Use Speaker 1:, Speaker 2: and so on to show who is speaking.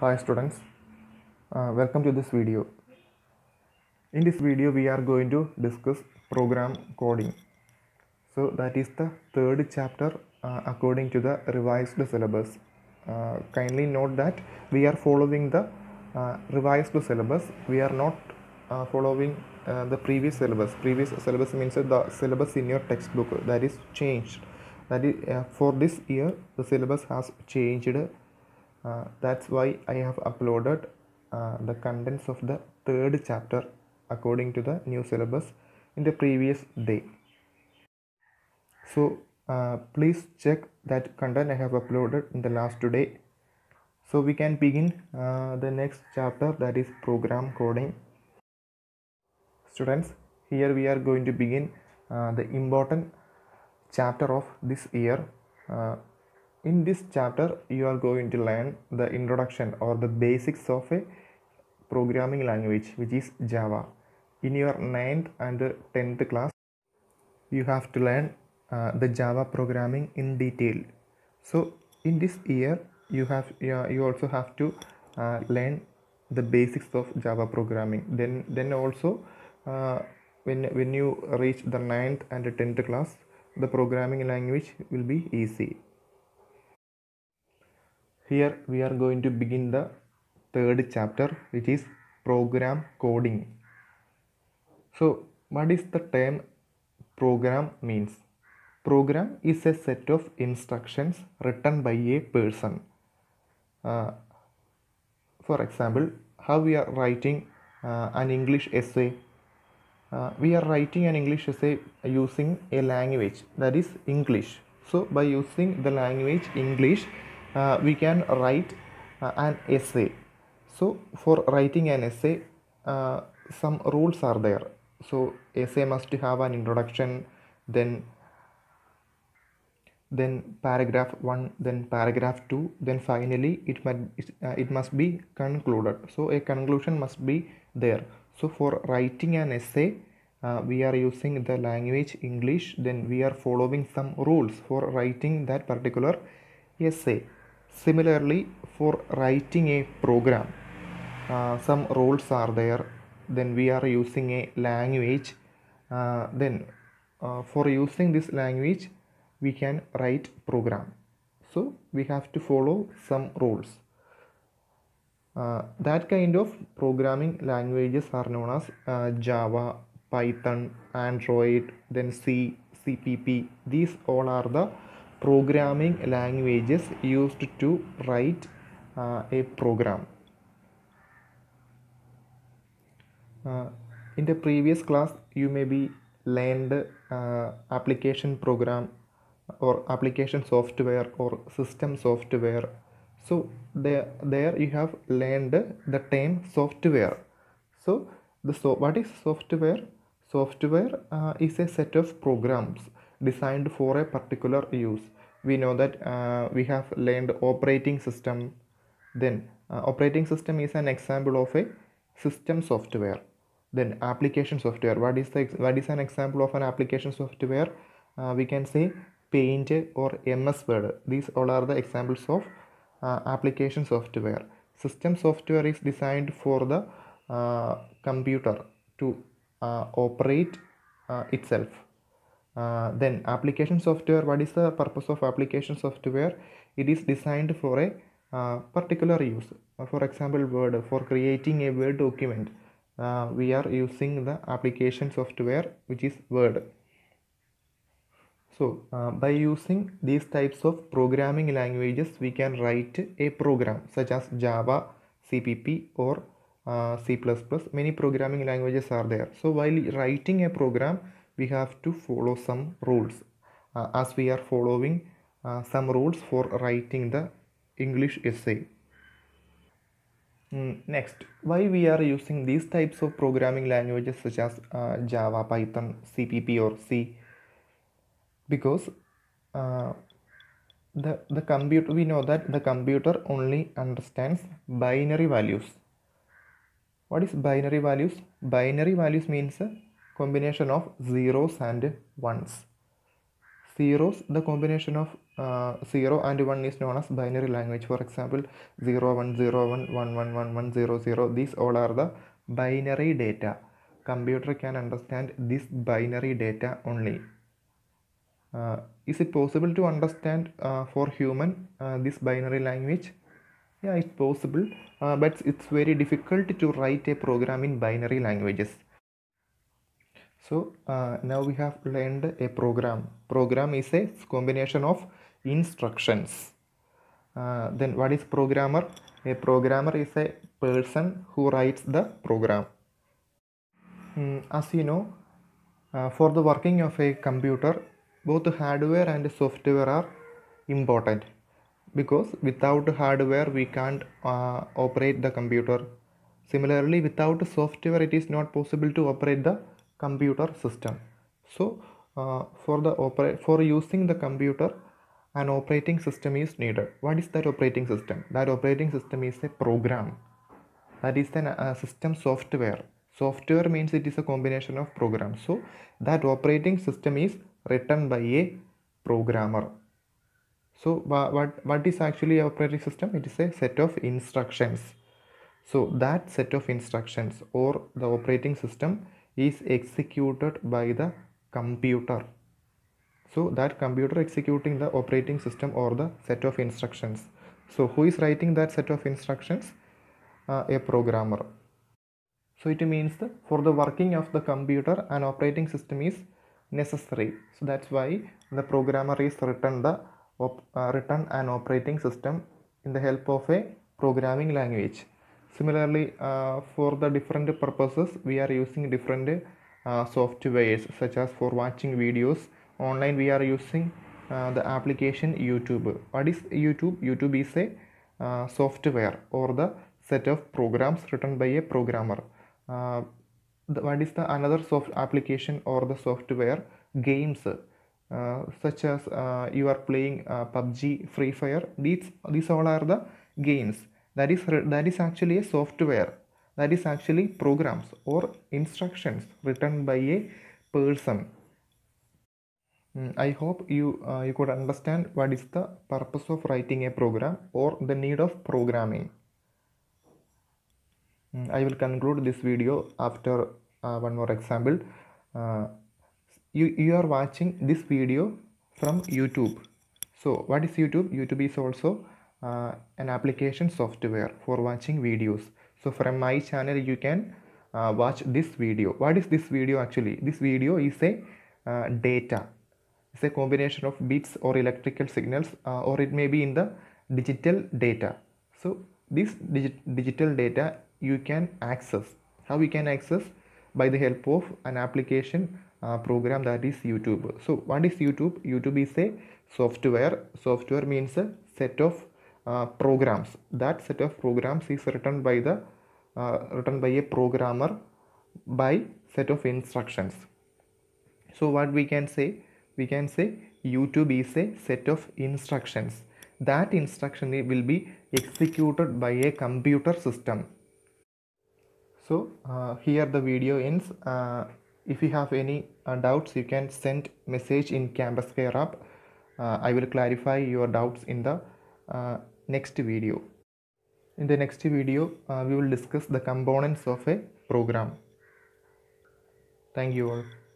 Speaker 1: Hi students, uh, welcome to this video. In this video we are going to discuss program coding. So that is the third chapter uh, according to the revised syllabus. Uh, kindly note that we are following the uh, revised syllabus. We are not uh, following uh, the previous syllabus. Previous syllabus means the syllabus in your textbook that is changed. That is for this year the syllabus has changed uh, that's why I have uploaded uh, the contents of the third chapter according to the new syllabus in the previous day so uh, please check that content I have uploaded in the last today so we can begin uh, the next chapter that is program coding students here we are going to begin uh, the important chapter of this year in this chapter you are going to learn the introduction or the basics of a programming language which is java in your 9th and 10th class you have to learn uh, the java programming in detail so in this year you have you also have to uh, learn the basics of java programming then then also uh, when when you reach the 9th and 10th class the programming language will be easy here we are going to begin the third chapter which is program coding so what is the term program means program is a set of instructions written by a person uh, for example how we are writing uh, an english essay uh, we are writing an english essay using a language that is english so by using the language english uh, we can write uh, an essay so for writing an essay uh, some rules are there so essay must have an introduction then then paragraph 1 then paragraph 2 then finally it must uh, it must be concluded so a conclusion must be there so for writing an essay uh, we are using the language English then we are following some rules for writing that particular essay Similarly, for writing a program, uh, some rules are there. Then we are using a language. Uh, then uh, for using this language, we can write program. So we have to follow some rules. Uh, that kind of programming languages are known as uh, Java, Python, Android, then C, CPP. These all are the programming languages used to write uh, a program. Uh, in the previous class, you may be learned uh, application program or application software or system software. So there, there you have learned the term software. So the so what is software? Software uh, is a set of programs designed for a particular use we know that uh, we have learned operating system then uh, operating system is an example of a system software then application software what is the what is an example of an application software uh, we can say paint or ms word these all are the examples of uh, application software system software is designed for the uh, computer to uh, operate itself uh, then application software what is the purpose of application software it is designed for a uh, particular use uh, for example word for creating a word document uh, we are using the application software which is word so uh, by using these types of programming languages we can write a program such as java cpp or c++ many programming languages are there so while writing a program we have to follow some rules uh, as we are following uh, some rules for writing the English essay. Mm, next, why we are using these types of programming languages such as uh, Java, Python, CPP or C? Because uh, the, the computer, we know that the computer only understands binary values. What is binary values? Binary values means uh, combination of zeros and ones. Zeros, the combination of uh, 0 and 1 is known as binary language. For example, 0, 1, 0, 1, 1, 1, 1, 1, 0, 0. These all are the binary data. Computer can understand this binary data only. Uh, is it possible to understand uh, for human uh, this binary language? Yeah, it's possible, uh, but it's very difficult to write a program in binary languages so uh, now we have learned a program program is a combination of instructions uh, then what is programmer a programmer is a person who writes the program mm, as you know uh, for the working of a computer both hardware and software are important because without hardware we can't uh, operate the computer similarly without software it is not possible to operate the computer system so uh, for the operate for using the computer an operating system is needed what is that operating system that operating system is a program that is an uh, system software software means it is a combination of programs so that operating system is written by a programmer so what what is actually operating system it is a set of instructions so that set of instructions or the operating system is executed by the computer so that computer executing the operating system or the set of instructions so who is writing that set of instructions uh, a programmer so it means the, for the working of the computer an operating system is necessary so that's why the programmer is written the op, uh, written an operating system in the help of a programming language Similarly, uh, for the different purposes, we are using different uh, softwares such as for watching videos. Online, we are using uh, the application YouTube. What is YouTube? YouTube is a uh, software or the set of programs written by a programmer. Uh, the, what is the another soft application or the software? Games. Uh, such as you are playing PUBG, Free Fire. These these all are the games that is that is actually a software that is actually programs or instructions written by a person hmm, i hope you uh, you could understand what is the purpose of writing a program or the need of programming hmm, i will conclude this video after uh, one more example uh, you you are watching this video from youtube so what is youtube youtube is also uh, an application software for watching videos so from my channel you can uh, watch this video what is this video actually this video is a uh, data it's a combination of bits or electrical signals uh, or it may be in the digital data so this digi digital data you can access how we can access by the help of an application uh, program that is youtube so what is youtube youtube is a software software means a set of uh, programs that set of programs is written by the uh, written by a programmer by set of instructions so what we can say we can say youtube is a set of instructions that instruction will be executed by a computer system so uh, here the video ends uh, if you have any uh, doubts you can send message in campus care app uh, i will clarify your doubts in the uh, next video. In the next video, uh, we will discuss the components of a program. Thank you all.